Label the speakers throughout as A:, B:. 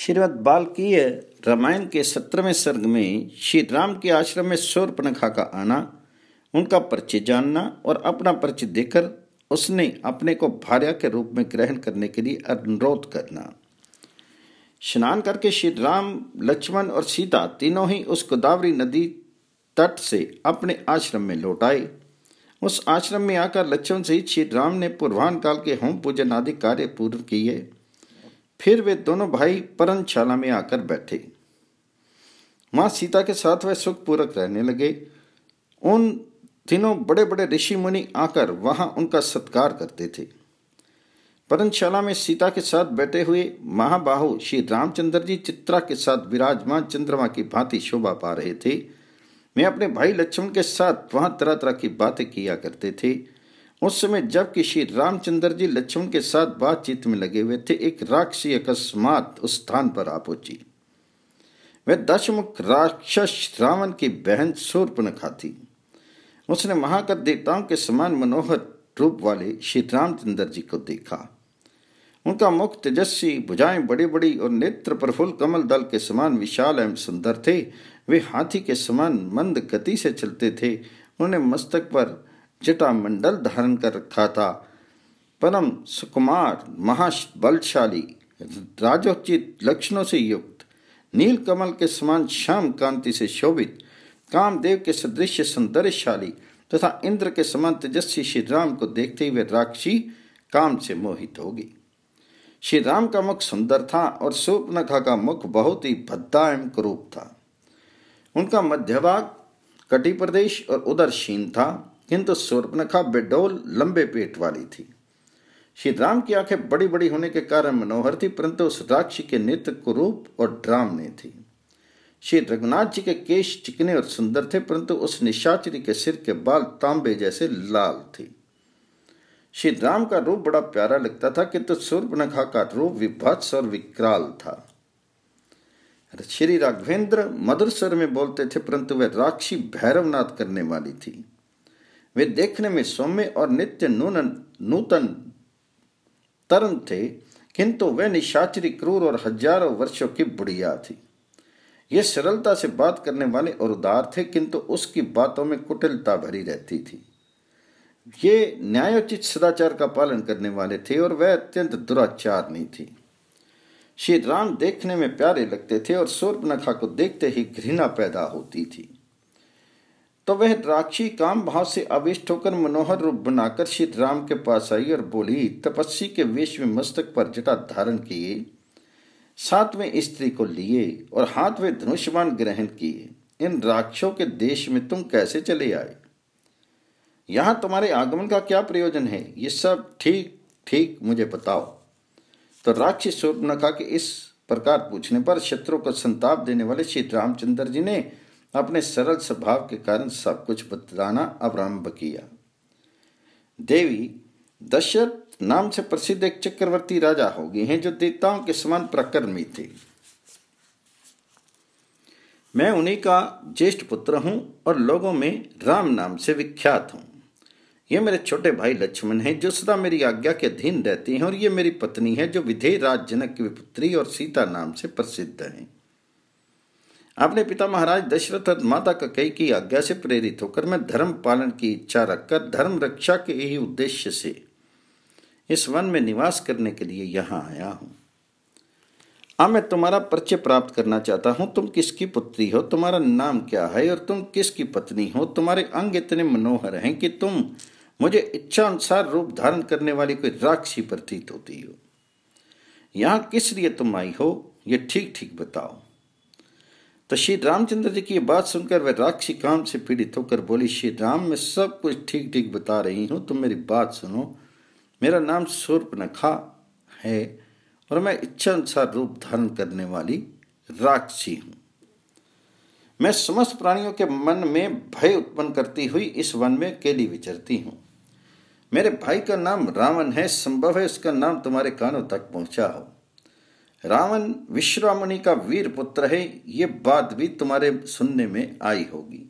A: श्रीमद बालकीय रामायण के सत्रहवें सर्ग में श्री राम के आश्रम में सूर्पनखा का आना उनका परिचय जानना और अपना परिचय देकर उसने अपने को भार्या के रूप में ग्रहण करने के लिए अनुरोध करना स्नान करके श्री राम लक्ष्मण और सीता तीनों ही उस गोदावरी नदी तट से अपने आश्रम में लौट आए उस आश्रम में आकर लक्ष्मण सहित श्री राम ने पूर्वान काल के होम पूजन आदि कार्य पूर्ण किए फिर वे दोनों भाई पर्णशाला में आकर बैठे मां सीता के साथ वह सुखपूर्वक रहने लगे उन दिनों बड़े बड़े ऋषि मुनि आकर वहां उनका सत्कार करते थे पर्णशाला में सीता के साथ बैठे हुए महाबाहु श्री रामचंद्र जी चित्रा के साथ विराजमान चंद्रमा की भांति शोभा पा रहे थे मैं अपने भाई लक्ष्मण के साथ वहां तरह तरह की बातें किया करते थे उस समय जबकि श्री रामचंद्र जी लक्ष्मण के साथ बातचीत में लगे हुए थे एक राक्षसी अकस्मात उस स्थान पर आ पहुंची वह दशमुख राक्षस रावण की बहन सूर्पनखा थी उसने महाकर देवताओं के समान मनोहर रूप वाले श्री रामचंद्र जी को देखा उनका मुख तेजस्वी भुजाएं बड़ी बड़ी और नेत्र प्रफुल्ल कमल दल के समान विशाल एवं सुंदर थे वे हाथी के समान मंद गति से चलते थे उन्हें मस्तक पर चिटामंडल धारण कर रखा था परम सुकुमार महाबलशाली राजोचित लक्षणों से युक्त नील कमल के समान श्याम कांति से शोभित कामदेव के सदृश सौंदर्यशाली तथा तो इंद्र के समान तेजस्वी श्री राम को देखते हुए राक्षी काम से मोहित होगी श्री राम का मुख सुंदर था और सूपनखा का मुख बहुत ही भद्दा एवं क्रूप था उनका मध्यभाग कटी प्रदेश और उदरशीन था किंतु सूर्पनखा बेडोल लंबे पेट वाली थी श्री राम की आंखें बड़ी बड़ी होने के कारण मनोहर थी परंतु उस राक्षी के नेत्र कुरूप और ड्राम ड्रामने थी श्री रघुनाथ जी के केश चिकने और सुंदर थे परंतु उस निशाचरी के सिर के बाल तांबे जैसे लाल थे श्री राम का रूप बड़ा प्यारा लगता था किंतु तो सूर्पनखा का रूप विभत्स और विकराल था श्री राघवेंद्र मधुर स्वर में बोलते थे परंतु वह राक्षी भैरवनाथ करने वाली थी वे देखने में सौम्य और नित्य नून नूतन तरण थे किंतु वह निशाचरी क्रूर और हजारों वर्षों की बुढ़िया थी ये सरलता से बात करने वाले और उदार थे किंतु उसकी बातों में कुटिलता भरी रहती थी ये न्यायोचित सदाचार का पालन करने वाले थे और वह अत्यंत नहीं थी श्री राम देखने में प्यारे लगते थे और सूर्पनखा को देखते ही घृणा पैदा होती थी तो वह द्राक्षी काम भाव से अविष्ट होकर मनोहर रूप बनाकर श्री राम के पास आई और बोली तपस्वी के वेश में मस्तक पर जटा धारण किए में स्त्री को लिए और में धनुष्यमान ग्रहण किए इन राक्षों के देश में तुम कैसे चले आए यहां तुम्हारे आगमन का क्या प्रयोजन है ये सब ठीक ठीक मुझे बताओ तो राक्षस शूर्पनखा के इस प्रकार पूछने पर शत्रु को संताप देने वाले श्री रामचंद्र जी ने अपने सरल स्वभाव के कारण सब कुछ बताना आरंभ किया देवी दशरथ नाम से प्रसिद्ध एक चक्रवर्ती राजा हो गए हैं जो देवताओं के समान प्रकर्मी थे मैं उन्हीं का ज्येष्ठ पुत्र हूँ और लोगों में राम नाम से विख्यात हूँ ये मेरे छोटे भाई लक्ष्मण हैं जो सदा मेरी आज्ञा के अधीन रहती हैं और ये मेरी पत्नी है जो विधेय राज जनक की पुत्री और सीता नाम से प्रसिद्ध हैं अपने पिता महाराज दशरथ और माता कई की आज्ञा से प्रेरित होकर मैं धर्म पालन की इच्छा रखकर धर्म रक्षा के ही उद्देश्य से इस वन में निवास करने के लिए यहाँ आया हूं अब हाँ, मैं तुम्हारा परिचय प्राप्त करना चाहता हूं तुम किसकी पुत्री हो तुम्हारा नाम क्या है और तुम किसकी पत्नी हो तुम्हारे अंग इतने मनोहर हैं कि तुम मुझे इच्छा अनुसार रूप धारण करने वाली कोई राक्षी प्रतीत होती हो यहां किस लिए तुम आई हो ये ठीक ठीक बताओ तो श्री रामचंद्र जी की बात सुनकर वह राक्षी काम से पीड़ित होकर बोली श्री राम मैं सब कुछ ठीक ठीक बता रही हूँ तुम मेरी बात सुनो मेरा नाम सूर्पनखा है और मैं इच्छा अनुसार रूप धारण करने वाली राक्षी हूँ मैं समस्त प्राणियों के मन में भय उत्पन्न करती हुई इस वन में अकेली विचरती हूँ मेरे भाई का नाम रावण है संभव है उसका नाम तुम्हारे कानों तक पहुँचा हो रावण विश्रामणी का वीर पुत्र है ये बात भी तुम्हारे सुनने में आई होगी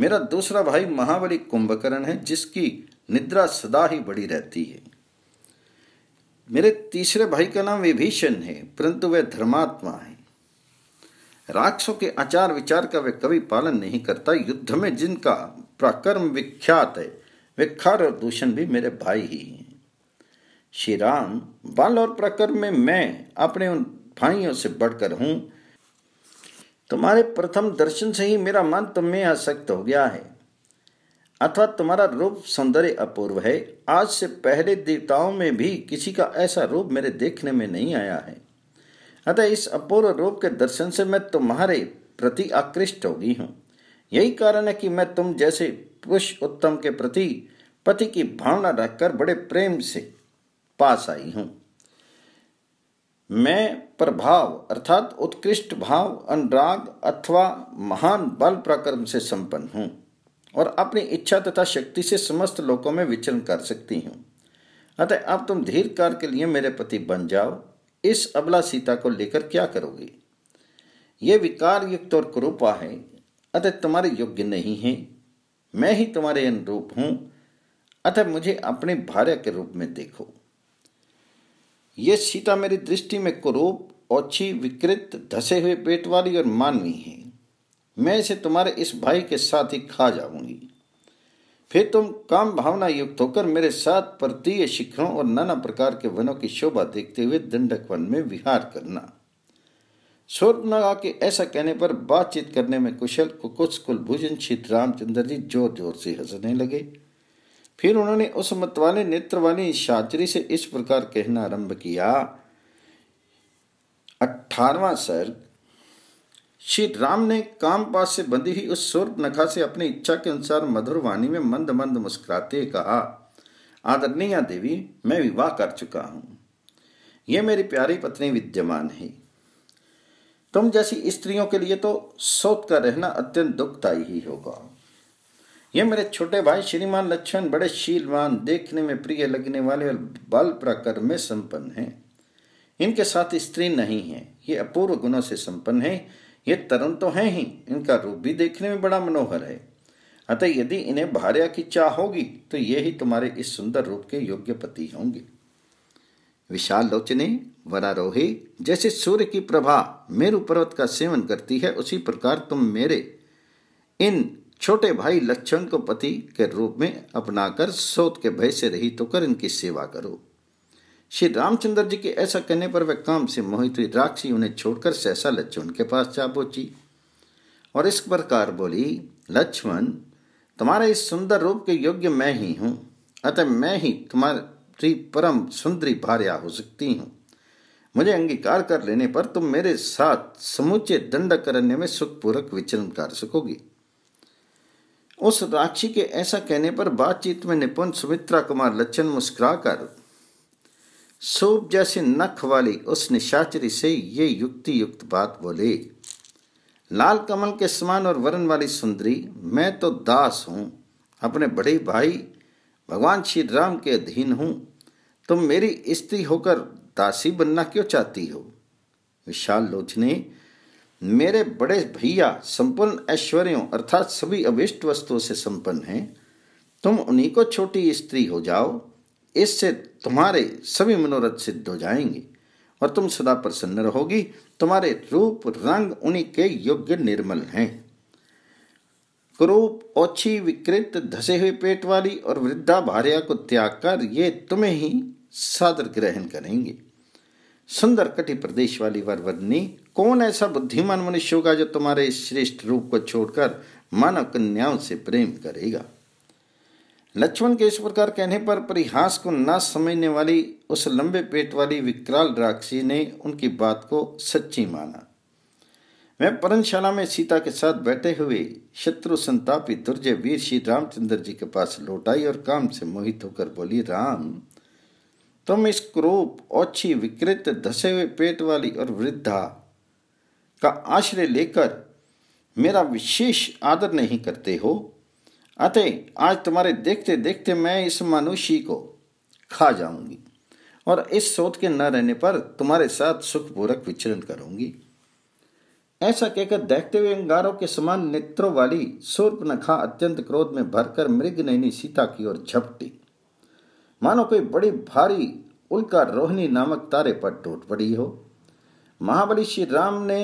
A: मेरा दूसरा भाई महाबली कुंभकर्ण है जिसकी निद्रा सदा ही बड़ी रहती है मेरे तीसरे भाई का नाम विभीषण है परंतु वह धर्मात्मा है राक्षसों के आचार विचार का वह कभी पालन नहीं करता युद्ध में जिनका प्राकर्म विख्यात है वे खर और दूषण भी मेरे भाई ही हैं श्री राम बल और प्रकर में मैं अपने उन भाइयों से बढ़कर हूं तुम्हारे प्रथम दर्शन से ही मेरा मन तुम्हें आसक्त हो गया है अथवा तुम्हारा रूप सौंदर्य अपूर्व है आज से पहले देवताओं में भी किसी का ऐसा रूप मेरे देखने में नहीं आया है अतः इस अपूर्व रूप के दर्शन से मैं तुम्हारे प्रति आकृष्ट हो गई हूँ यही कारण है कि मैं तुम जैसे पुरुष उत्तम के प्रति पति की भावना रखकर बड़े प्रेम से पास आई हूं मैं प्रभाव अर्थात उत्कृष्ट भाव अनुराग अथवा महान बल प्रक्रम से संपन्न हूं और अपनी इच्छा तथा शक्ति से समस्त लोकों में विचरण कर सकती हूं अतः अब तुम धीर कार के लिए मेरे पति बन जाओ इस अबला सीता को लेकर क्या करोगे ये विकार युक्त और कुरूपा है अतः तुम्हारे योग्य नहीं है मैं ही तुम्हारे अनुरूप हूं अतः मुझे अपने भार्य के रूप में देखो ये सीता मेरी दृष्टि में कुरूप ओछी विकृत धसे हुए पेट वाली और मानवी है मैं इसे तुम्हारे इस भाई के साथ ही खा जाऊंगी फिर तुम काम भावना युक्त होकर मेरे साथ प्रतीय शिखरों और नाना प्रकार के वनों की शोभा देखते हुए दंडक वन में विहार करना स्वर्ग स्वर्गनगा के ऐसा कहने पर बातचीत करने में कुशल कुकुश कुलभूषण श्री रामचंद्र जी जोर जोर से हंसने लगे फिर उन्होंने उस मतवाले नेत्र वाली शाचरी से इस प्रकार कहना आरंभ किया अठारवा सर्ग श्री राम ने काम पास से बंधी हुई उस सूर्प नखा से अपनी इच्छा के अनुसार मधुर वाणी में मंद मंद मुस्कुराते कहा आदरणीय देवी मैं विवाह कर चुका हूं यह मेरी प्यारी पत्नी विद्यमान है तुम जैसी स्त्रियों के लिए तो सोत का रहना अत्यंत दुखदायी ही होगा ये मेरे छोटे भाई श्रीमान लक्ष्मण बड़े शीलवान देखने में प्रिय लगने वाले और बल प्रकर में संपन्न हैं इनके साथ स्त्री नहीं है ये अपूर्व गुणों से संपन्न है ये तरुण तो हैं ही इनका रूप भी देखने में बड़ा मनोहर है अतः यदि इन्हें भार्या की चाह होगी तो ये ही तुम्हारे इस सुंदर रूप के योग्य पति होंगे विशाल लोचने वरारोहे जैसे सूर्य की प्रभा मेरु पर्वत का सेवन करती है उसी प्रकार तुम मेरे इन छोटे भाई लक्ष्मण को पति के रूप में अपनाकर सोत के भय से रही तो कर इनकी सेवा करो श्री रामचंद्र जी के ऐसा कहने पर वह काम से मोहित हुई राक्षी उन्हें छोड़कर सहसा लक्ष्मण के पास जा पहुंची और इस प्रकार बोली लक्ष्मण तुम्हारे इस सुंदर रूप के योग्य मैं ही हूँ अतः मैं ही तुम्हारी परम सुंदरी भार्या हो सकती हूँ मुझे अंगीकार कर लेने पर तुम मेरे साथ समूचे दंड करने में सुखपूर्वक विचरण कर सकोगी उस राक्षी के ऐसा कहने पर बातचीत में निपुण सुमित्रा कुमार लच्छन मुस्कुराकर सोप जैसे नख वाली उस निशाचरी से ये युक्ति युक्त बात बोले लाल कमल के समान और वरण वाली सुंदरी मैं तो दास हूं अपने बड़े भाई भगवान श्री राम के अधीन हूं तुम मेरी स्त्री होकर दासी बनना क्यों चाहती हो विशाल लोचने मेरे बड़े भैया संपन्न ऐश्वर्यों अर्थात सभी अभिष्ट वस्तुओं से संपन्न हैं तुम उन्हीं को छोटी स्त्री हो जाओ इससे तुम्हारे सभी मनोरथ सिद्ध हो जाएंगे और तुम सदा प्रसन्न रहोगी तुम्हारे रूप रंग उन्हीं के योग्य निर्मल हैं क्रूप ओछी विकृत धसे हुए पेट वाली और वृद्धा भार्या को त्याग कर ये तुम्हें ही सादर ग्रहण करेंगे सुंदर कटी प्रदेश वाली वरवरनी कौन ऐसा बुद्धिमान मनुष्य होगा जो तुम्हारे इस श्रेष्ठ रूप को छोड़कर मानव कन्याओं से प्रेम करेगा लक्ष्मण के इस प्रकार कहने पर परिहास को ना समझने वाली उस लंबे पेट वाली विकराल राक्षसी ने उनकी बात को सच्ची माना मैं परमशाला में सीता के साथ बैठे हुए शत्रु संतापी दुर्जय वीर श्री रामचंद्र जी के पास लौट आई और काम से मोहित होकर बोली राम तुम इस क्रूप ओछी विकृत धसे हुए पेट वाली और वृद्धा का आश्रय लेकर मेरा विशेष आदर नहीं करते हो अतः आज तुम्हारे देखते देखते मैं इस मनुष्य को खा जाऊंगी और इस सोच के न रहने पर तुम्हारे साथ सुखपूर्वक विचरण करूंगी ऐसा कहकर देखते हुए अंगारों के समान नेत्रों वाली सूर्पनखा अत्यंत क्रोध में भरकर मृग नैनी सीता की ओर झपटी मानो कोई बड़ी भारी उल्का रोहिणी नामक तारे पर टूट पड़ी हो महाबली श्री राम ने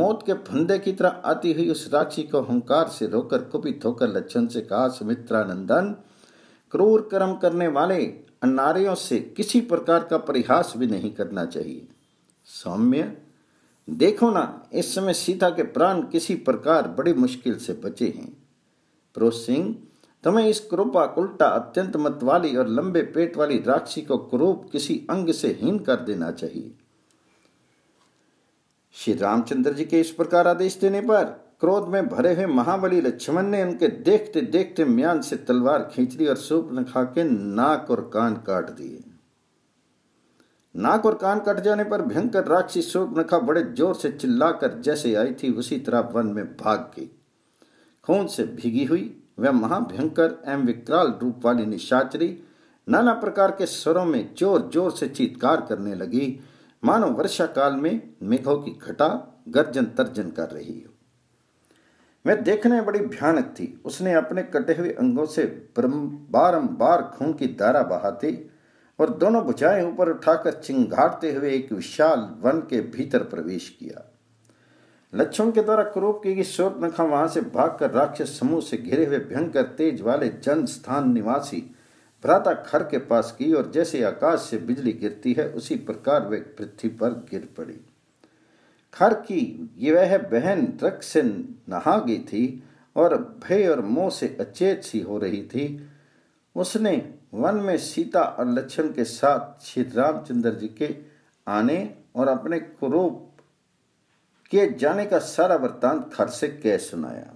A: मौत के फंदे की तरह आती हुई उस राक्षी को हंकार से रोकर कुपित होकर लक्षण से कहा सुमित्रानंदन क्रूर कर्म करने वाले अन्नारियों से किसी प्रकार का परिहास भी नहीं करना चाहिए सौम्य देखो ना इस समय सीता के प्राण किसी प्रकार बड़ी मुश्किल से बचे हैं प्रोज सिंह तुम्हें इस कृपा उल्टा अत्यंत मत वाली और लंबे पेट वाली राक्षी को क्रूप किसी अंग से हीन कर देना चाहिए श्री रामचंद्र जी के इस प्रकार आदेश देने पर क्रोध में भरे हुए महाबली लक्ष्मण ने उनके देखते देखते म्यान से तलवार खींच ली और नखा के नाक और कान काट दिए नाक और कान कट जाने पर भयंकर राक्षसी सूर्पनखा बड़े जोर से चिल्लाकर जैसे आई थी उसी तरह वन में भाग गई खून से भीगी हुई वह महाभयंकर एवं विकराल रूप वाली निशाचरी नाना प्रकार के स्वरों में जोर जोर से चीतकार करने लगी मानो वर्षा काल में मेघों की घटा गर्जन तर्जन कर रही हो वह देखने बड़ी भयानक थी उसने अपने कटे हुए अंगों से बारंबार खून की धारा बहाती और दोनों भुजाएं ऊपर उठाकर चिंगारते हुए एक विशाल वन के भीतर प्रवेश किया लच्छों के द्वारा क्रोप की गई शोक नखा वहां से भागकर राक्षस समूह से घिरे हुए भयंकर तेज वाले जन स्थान निवासी भ्राता खर के पास की और जैसे आकाश से बिजली गिरती है उसी प्रकार वे पृथ्वी पर गिर पड़ी खर की ये वह बहन ट्रक से नहा गई थी और भय और मोह से अचेत सी हो रही थी उसने वन में सीता और लक्ष्मण के साथ श्री रामचंद्र जी के आने और अपने क्रोप किए जाने का सारा वृत्तांत खर से कह सुनाया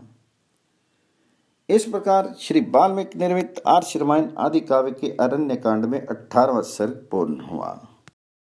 A: इस प्रकार श्री बाल्मीकि निर्मित आर्ष रामायण आदि काव्य के अरण्य कांड में अठारवा सर्ग पूर्ण हुआ